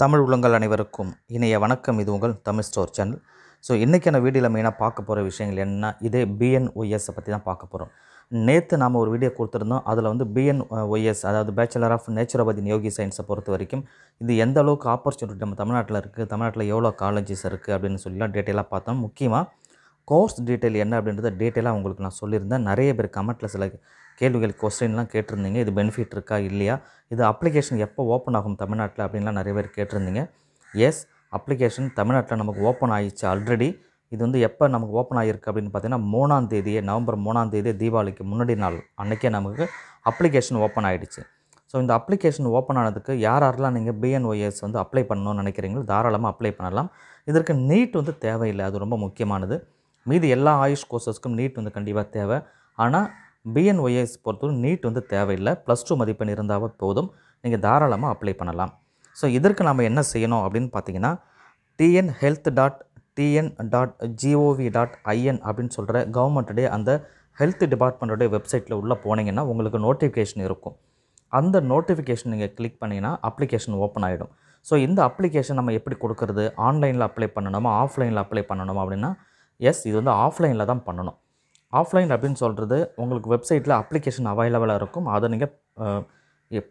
தமிழ் உள்ளங்கள் அனைவருக்கும் இணைய வணக்கம் இது உங்கள் தமிழ் ஸ்டோர் சேனல் ஸோ இன்றைக்கான வீடியோவில் மெயினாக பார்க்க போகிற விஷயங்கள் என்னென்னா இதே பிஎன்ஒய்எஸை பற்றி தான் பார்க்க போகிறோம் நேற்று நாம் ஒரு வீடியோ கொடுத்துருந்தோம் அதில் வந்து பிஎன் ஒய்எஸ் அதாவது பேச்சுலர் ஆஃப் நேச்சுரோபதி யோகி சயின்ஸை பொறுத்த வரைக்கும் இது எந்த அளவுக்கு ஆப்பர்ச்சுனிட்டி நம்ம தமிழ்நாட்டில் இருக்குது தமிழ்நாட்டில் எவ்வளோ காலேஜஸ் இருக்குது அப்படின்னு சொல்லிலாம் டீட்டெயிலாக பார்த்தோம் முக்கியமாக கோர்ஸ் டீட்டெயில் என்ன அப்படின்றத டீட்டெயிலாக உங்களுக்கு நான் சொல்லியிருந்தேன் நிறைய பேர் கமெண்ட்டில் சில கேள்விகள் கொஸ்டின்லாம் கேட்டிருந்தீங்க இது பெனிஃபிட் இருக்கா இல்லையா இது அப்ளிகேஷன் எப்போ ஓப்பன் ஆகும் தமிழ்நாட்டில் அப்படின்லாம் நிறைய பேர் கேட்டிருந்தீங்க எஸ் அப்ளிகேஷன் தமிழ்நாட்டில் நமக்கு ஓப்பன் ஆயிடுச்சு ஆல்ரெடி இது வந்து எப்போ நமக்கு ஓப்பன் ஆகிருக்கு அப்படின்னு பார்த்தீங்கன்னா மூணாம் தேதியே நவம்பர் மூணாம் தேதியே தீபாவளிக்கு முன்னாடி நாள் அன்றைக்கே நமக்கு அப்ளிகேஷன் ஓப்பன் ஆகிடுச்சு ஸோ இந்த அப்ளிகேஷன் ஓப்பன் ஆனதுக்கு யார் யாரெல்லாம் நீங்கள் பிஎன்ஒய்எஸ் வந்து அப்ளை பண்ணணும்னு நினைக்கிறீங்களோ தாராளமாக அப்ளை பண்ணலாம் இதற்கு நீட் வந்து தேவையில்லை அது ரொம்ப முக்கியமானது மீதி எல்லா ஆயுஷ் கோர்சஸ்க்கும் நீட் வந்து கண்டிப்பாக தேவை ஆனால் பிஎன்ஒய்எஸ் பொறுத்தவரை நீட் வந்து தேவையில்லை ப்ளஸ் டூ மதிப்பெண் இருந்தாவே போதும் நீங்கள் தாராளமாக அப்ளை பண்ணலாம் ஸோ இதற்கு நாம் என்ன செய்யணும் அப்படின்னு பார்த்தீங்கன்னா TN health dot TN dot GOV dot IN அப்படின்னு சொல்கிற கவர்மெண்ட்டுடைய அந்த ஹெல்த் டிபார்ட்மெண்ட்டுடைய வெப்சைட்டில் உள்ளே போனீங்கன்னா உங்களுக்கு நோட்டிஃபிகேஷன் இருக்கும் அந்த நோட்டிஃபிகேஷன் நீங்கள் கிளிக் பண்ணிங்கன்னா அப்ளிகேஷன் ஓப்பன் ஆகிடும் ஸோ இந்த அப்ளிகேஷன் நம்ம எப்படி கொடுக்குறது ஆன்லைனில் அப்ளை பண்ணணுமா ஆஃப்லைனில் அப்ளை பண்ணணுமா அப்படின்னா எஸ் இது வந்து ஆஃப்லைனில் தான் பண்ணணும் ஆஃப்லைன் அப்படின்னு சொல்கிறது உங்களுக்கு வெப்சைட்டில் அப்ளிகேஷன் அவைலபிளாக இருக்கும் அதை நீங்கள்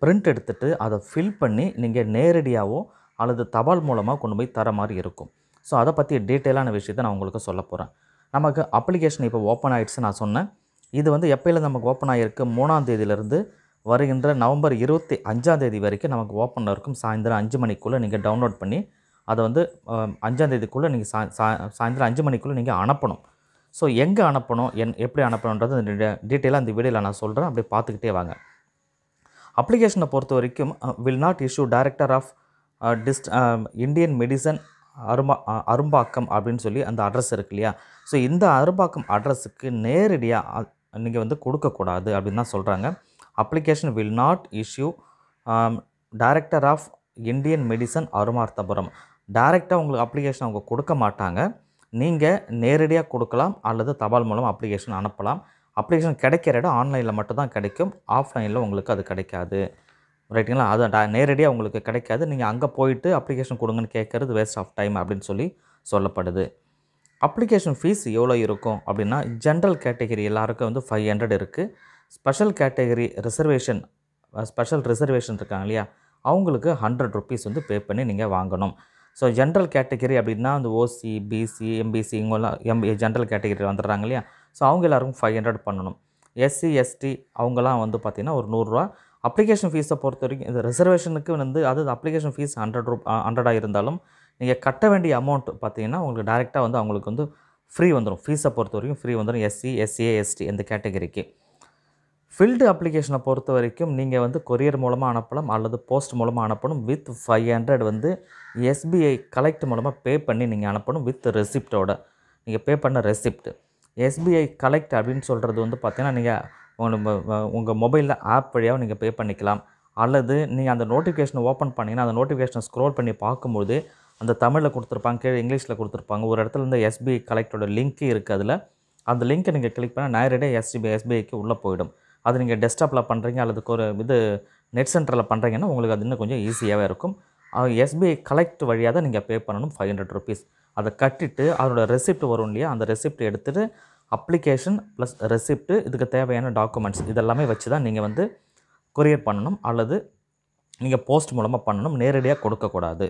ப்ரிண்ட் எடுத்துகிட்டு அதை ஃபில் பண்ணி நீங்கள் நேரடியாகவோ அல்லது தபால் மூலமாக கொண்டு போய் தர மாதிரி இருக்கும் ஸோ அதை பற்றி டீட்டெயிலான விஷயத்தை நான் உங்களுக்கு சொல்ல போகிறேன் நமக்கு அப்ளிகேஷன் இப்போ ஓப்பன் ஆகிடுச்சு நான் சொன்னேன் இது வந்து எப்போயில் நமக்கு ஓப்பன் ஆகிருக்கு மூணாம் தேதியிலேருந்து வருகின்ற நவம்பர் இருபத்தி அஞ்சாம் தேதி வரைக்கும் நமக்கு ஓப்பனில் இருக்கும் சாயந்தரம் அஞ்சு மணிக்குள்ளே நீங்கள் டவுன்லோட் பண்ணி அதை வந்து அஞ்சாந்தேதிக்குள்ளே நீங்கள் சா சாயந்தரம் அஞ்சு மணிக்குள்ளே நீங்கள் அனுப்பணும் ஸோ எங்கே அனுப்பணும் என் எப்படி அனுப்பணுன்றது டீட்டெயிலாக அந்த வீடியோவில் நான் சொல்கிறேன் அப்படி பார்த்துக்கிட்டே வாங்க அப்ளிகேஷனை பொறுத்த வரைக்கும் will not issue director of டிஸ்ட் இந்தியன் மெடிசன் அரும்பா அரும்பாக்கம் அப்படின்னு சொல்லி அந்த அட்ரஸ் இருக்கு இல்லையா ஸோ இந்த அரும்பாக்கம் அட்ரஸுக்கு நேரடியாக நீங்கள் வந்து கொடுக்கக்கூடாது அப்படின்னு தான் சொல்கிறாங்க application will not issue director of Indian medicine அருமார்த்தபுரம் டைரெக்டாக உங்களுக்கு அப்ளிகேஷன் அவங்க கொடுக்க மாட்டாங்க நீங்கள் நேரடியாக கொடுக்கலாம் அல்லது தபால் மூலம் அப்ளிகேஷன் அனுப்பலாம் அப்ளிகேஷன் கிடைக்கிற இடம் ஆன்லைனில் மட்டும்தான் கிடைக்கும் ஆஃப்லைனில் உங்களுக்கு அது கிடைக்காது ரைட்டுங்களா அது நேரடியாக உங்களுக்கு கிடைக்காது நீங்கள் அங்கே போயிட்டு அப்ளிகேஷன் கொடுங்கன்னு கேட்குறது வேஸ்ட் ஆஃப் டைம் அப்படின்னு சொல்லி சொல்லப்படுது அப்ளிகேஷன் ஃபீஸ் எவ்வளோ இருக்கும் அப்படின்னா ஜென்ரல் கேட்டகரி எல்லாருக்கும் வந்து ஃபைவ் ஹண்ட்ரட் இருக்குது special category reservation special reservation இருக்காங்க இல்லையா அவங்களுக்கு ஹண்ட்ரட் ருப்பீஸ் வந்து பே பண்ணி நீங்கள் வாங்கணும் ஸோ ஜென்ரல் கேட்டகரி அப்படின்னா அந்த ஓசி பிசி எம்பிசி இவங்கெல்லாம் எம் ஜென்ரல் கேட்டகரி வந்துடுறாங்க இல்லையா ஸோ அவங்க எல்லாருக்கும் ஃபைவ் ஹண்ட்ரட் பண்ணணும் எஸ்சி எஸ்டி அவங்கெல்லாம் வந்து பார்த்திங்கன்னா ஒரு நூறுரூவா அப்ளிகேஷன் ஃபீஸை பொறுத்த வரைக்கும் இந்த ரிசர்வேஷனுக்கு வந்து அது அப்ளிகேஷன் ஃபீஸ் ஹண்ட்ரட் ரூப் ஹண்ட்ரடாக இருந்தாலும் நீங்கள் கட்ட வேண்டிய அமௌண்ட் பார்த்திங்கன்னா உங்களுக்கு டேரெக்டாக வந்து அவங்களுக்கு வந்து ஃப்ரீ வந்துடும் ஃபீஸை பொறுத்த வரைக்கும் ஃப்ரீ வந்துடும் எஸ்சி எஸ்சிஏ எஸ்டி இந்த கேட்டகரிக்கு ஃபில்டு அப்ளிகேஷனை பொறுத்த வரைக்கும் நீங்கள் வந்து கொரியர் மூலமாக அனுப்பலாம் அல்லது போஸ்ட் மூலமாக அனுப்பணும் வித் ஃபைவ் ஹண்ட்ரட் வந்து எஸ்பிஐ கலெக்ட் மூலமாக பே பண்ணி நீங்கள் அனுப்பணும் வித் ரெசிப்டோட நீங்கள் பே பண்ண ரெசிப்ட் எஸ்பிஐ கலெக்ட் அப்படின்னு சொல்கிறது வந்து பார்த்திங்கன்னா நீங்கள் உங்கள் உங்கள் மொபைலில் ஆப் வழியாக நீங்கள் பே பண்ணிக்கலாம் அல்லது நீங்கள் அந்த நோட்டிஃபிகேஷனை ஓப்பன் பண்ணிங்கன்னா அந்த நோட்டிஃபிகேஷனை ஸ்க்ரோல் பண்ணி பார்க்கும்போது அந்த தமிழில் கொடுத்துருப்பாங்க கீழே இங்கிலீஷில் கொடுத்துருப்பாங்க ஒரு இடத்துல இருந்து எஸ்பிஐ கலெக்டோட லிங்க்கு இருக்குது அதில் அந்த லிங்க்கை நீங்கள் கிளிக் பண்ணால் நேரடியாக எஸ்பி எஸ்பிஐக்கு உள்ளே போயிடும் அது நீங்கள் டெஸ்க்டாப்பில் பண்ணுறீங்க அல்லது ஒரு இது நெட் சென்டரில் பண்ணுறீங்கன்னா உங்களுக்கு அது இன்னும் கொஞ்சம் ஈஸியாகவே இருக்கும் எஸ்பிஐ கலெக்ட் வழியாக தான் நீங்கள் பே பண்ணணும் ஃபைவ் ஹண்ட்ரட் ருபீஸ் அதை கட்டிட்டு அதோட ரெசிப்ட் வரும் இல்லையா அந்த ரெசிப்ட் எடுத்துகிட்டு அப்ளிகேஷன் ப்ளஸ் ரெசிப்ட்டு இதுக்கு தேவையான டாக்குமெண்ட்ஸ் இதெல்லாமே வச்சு தான் நீங்கள் வந்து கொரியர் பண்ணணும் அல்லது நீங்கள் போஸ்ட் மூலமாக பண்ணணும் நேரடியாக கொடுக்கக்கூடாது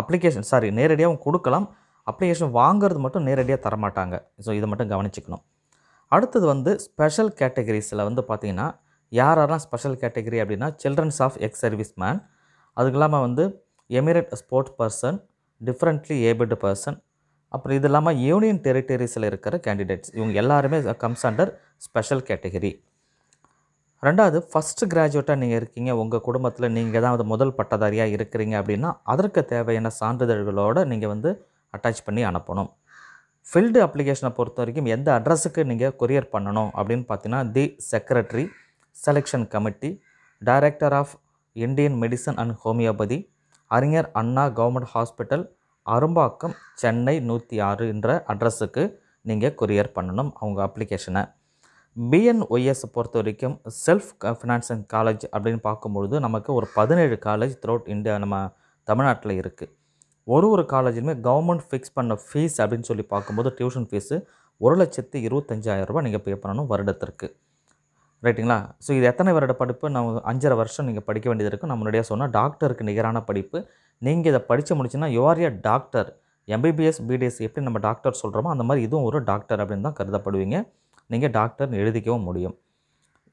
அப்ளிகேஷன் சாரி நேரடியாகவும் கொடுக்கலாம் அப்ளிகேஷன் வாங்குறது மட்டும் நேரடியாக தரமாட்டாங்க ஸோ இதை மட்டும் கவனிச்சிக்கணும் அடுத்தது வந்து ஸ்பெஷல் கேட்டகரிஸில் வந்து பார்த்திங்கன்னா யார் யாரெல்லாம் ஸ்பெஷல் கேட்டகரி அப்படின்னா children's of ex service man அதுக்கு இல்லாமல் வந்து eminent sport person differently abled person அப்புறம் இது இல்லாமல் யூனியன் டெரிட்டரிஸில் இருக்கிற கேண்டிடேட்ஸ் இவங்க எல்லாருமே கம்ஸ் அண்டர் ஸ்பெஷல் கேட்டகரி ரெண்டாவது ஃபஸ்ட்டு கிராஜுவேட்டாக நீங்கள் இருக்கீங்க உங்கள் குடும்பத்தில் நீங்கள் தான் வந்து முதல் பட்டதாரியாக இருக்கிறீங்க அப்படின்னா அதற்கு தேவையான சான்றிதழ்களோடு நீங்கள் வந்து அட்டாச் பண்ணி அனுப்பணும் ஃபீல்டு அப்ளிகேஷனை பொறுத்த வரைக்கும் எந்த அட்ரஸுக்கு நீங்கள் கொரியர் பண்ணணும் அப்படின்னு பார்த்தீங்கன்னா the secretary selection committee director of Indian medicine and homeopathy Arignar Anna government hospital Arumbakkam Chennai நூற்றி ஆறு என்ற அட்ரஸுக்கு நீங்கள் கொரியர் பண்ணணும் அவங்க அப்ளிகேஷனை பிஎன்ஒய்எஸ் பொறுத்த வரைக்கும் செல்ஃப் ஃபினான்சிங் காலேஜ் அப்படின்னு பார்க்கும்பொழுது நமக்கு ஒரு பதினேழு காலேஜ் அவுட் இந்தியா நம்ம தமிழ்நாட்டில் இருக்குது ஒரு ஒரு காலேஜிலுமே கவர்மெண்ட் ஃபிக்ஸ் பண்ண ஃபீஸ் அப்படின்னு சொல்லி பார்க்கும்போது டியூஷன் ஃபீஸு ஒரு லட்சத்து இருபத்தஞ்சாயிரம் ரூபாய் நீங்கள் பே பண்ணணும் வருடத்திற்கு ரைட்டுங்களா ஸோ இது எத்தனை வருட படிப்பு நம்ம அஞ்சரை வருஷம் நீங்கள் படிக்க வேண்டியது இருக்கும் நம்ம முன்னாடியே சொன்னால் டாக்டருக்கு நிகரான படிப்பு நீங்கள் இதை படித்து முடிச்சுன்னா you're a doctor MBBS BDS எப்படி நம்ம டாக்டர் சொல்கிறோமோ அந்த மாதிரி இதுவும் ஒரு டாக்டர் அப்படின்னு தான் கருதப்படுவீங்க நீங்கள் டாக்டர்னு எழுதிக்கவும் முடியும்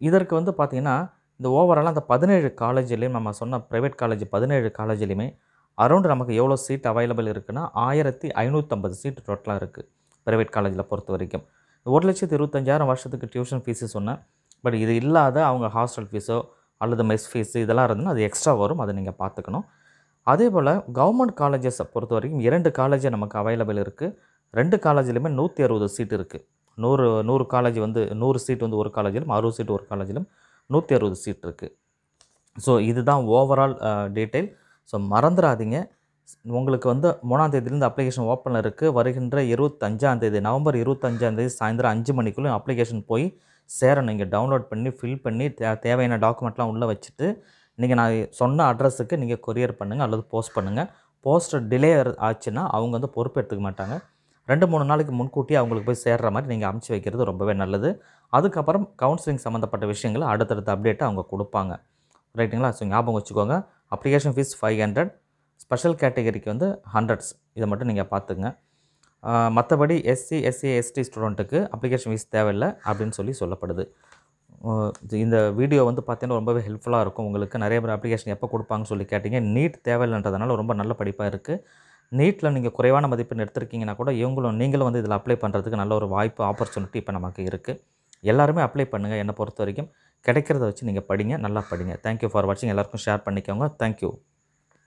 இதற்கு வந்து பார்த்திங்கன்னா இந்த ஓவராலாக அந்த பதினேழு காலேஜ்லேயும் நம்ம சொன்ன ப்ரைவேட் காலேஜ் பதினேழு காலேஜ்லேயுமே அரௌண்ட் நமக்கு எவ்வளோ சீட் அவைலபிள் இருக்குன்னா ஆயிரத்தி ஐநூற்றம்பது சீட் டோட்டலாக இருக்குது ப்ரைவேட் காலேஜில் பொறுத்த வரைக்கும் ஒரு லட்சத்து இருபத்தஞ்சாயிரம் வருஷத்துக்கு டியூஷன் ஃபீஸு சொன்னேன் பட் இது இல்லாத அவங்க ஹாஸ்டல் ஃபீஸோ அல்லது மெஸ் ஃபீஸு இதெல்லாம் இருந்ததுன்னா அது எக்ஸ்ட்ரா வரும் அதை நீங்கள் பார்த்துக்கணும் அதே போல் கவர்மெண்ட் காலேஜஸை பொறுத்த வரைக்கும் இரண்டு காலேஜ் நமக்கு அவைலபிள் இருக்குது ரெண்டு காலேஜ்லையுமே நூற்றி அறுபது சீட் இருக்குது நூறு நூறு காலேஜ் வந்து நூறு சீட் வந்து ஒரு காலேஜிலும் அறுபது சீட் ஒரு காலேஜிலும் நூற்றி அறுபது சீட் இருக்குது ஸோ இதுதான் ஓவரால் டீட்டெயில் ஸோ மறந்துடாதீங்க உங்களுக்கு வந்து மூணாம் தேதியிலேருந்து அப்ளிகேஷன் ஓப்பனில் இருக்குது வருகின்ற இருபத்தஞ்சாந்தேதி நவம்பர் இருபத்தஞ்சாந்தேதி சாயந்தரம் அஞ்சு மணிக்குள்ளே அப்ளிகேஷன் போய் சேர நீங்கள் டவுன்லோட் பண்ணி ஃபில் பண்ணி தே தேவையான டாக்குமெண்ட்லாம் உள்ளே வச்சுட்டு நீங்கள் நான் சொன்ன அட்ரஸுக்கு நீங்கள் கொரியர் பண்ணுங்கள் அல்லது போஸ்ட் பண்ணுங்கள் போஸ்ட் டிலே ஆச்சுன்னா அவங்க வந்து எடுத்துக்க மாட்டாங்க ரெண்டு மூணு நாளைக்கு முன்கூட்டியே அவங்களுக்கு போய் சேர்கிற மாதிரி நீங்கள் அமுச்சு வைக்கிறது ரொம்பவே நல்லது அதுக்கப்புறம் கவுன்சிலிங் சம்மந்தப்பட்ட விஷயங்களை அடுத்தடுத்த அப்டேட்டை அவங்க கொடுப்பாங்க ரைட்டுங்களா ஸோ ஞாபகம் வச்சுக்கோங்க application fee five hundred special கேட்டகரிக்கு வந்து ஹண்ட்ரட்ஸ் இதை மட்டும் நீங்கள் பார்த்துங்க மற்றபடி எஸ்சி எஸ்சி எஸ்டி ஸ்டூடெண்ட்டுக்கு அப்ளிகேஷன் ஃபீஸ் தேவையில்லை அப்படின்னு சொல்லி சொல்லப்படுது இந்த வீடியோ வந்து பார்த்தீங்கன்னா ரொம்பவே ஹெல்ப்ஃபுல்லாக இருக்கும் உங்களுக்கு நிறைய பேர் அப்ளிகேஷன் எப்போ கொடுப்பாங்கன்னு சொல்லி கேட்டிங்க நீட் தேவையில்லைன்றதுனால ரொம்ப நல்ல படிப்பாக இருக்குது நீட்டில் நீங்கள் குறைவான மதிப்பெண் எடுத்திருக்கீங்கன்னா கூட இவங்களும் நீங்களும் வந்து இதில் அப்ளை பண்ணுறதுக்கு நல்ல ஒரு வாய்ப்பு ஆப்பர்ச்சுனிட்டி இப்போ நமக்கு இருக்குது எல்லாருமே அப்ளை பண்ணுங்கள் என்னை பொறுத்த வரைக்கும் கிடைக்கிறத வச்சு நீங்கள் படிங்க நல்லா படிங்க தேங்க்யூ ஃபார் வாட்சிங் எல்லாருக்கும் ஷேர் பண்ணிக்கோங்க தேங்க்யூ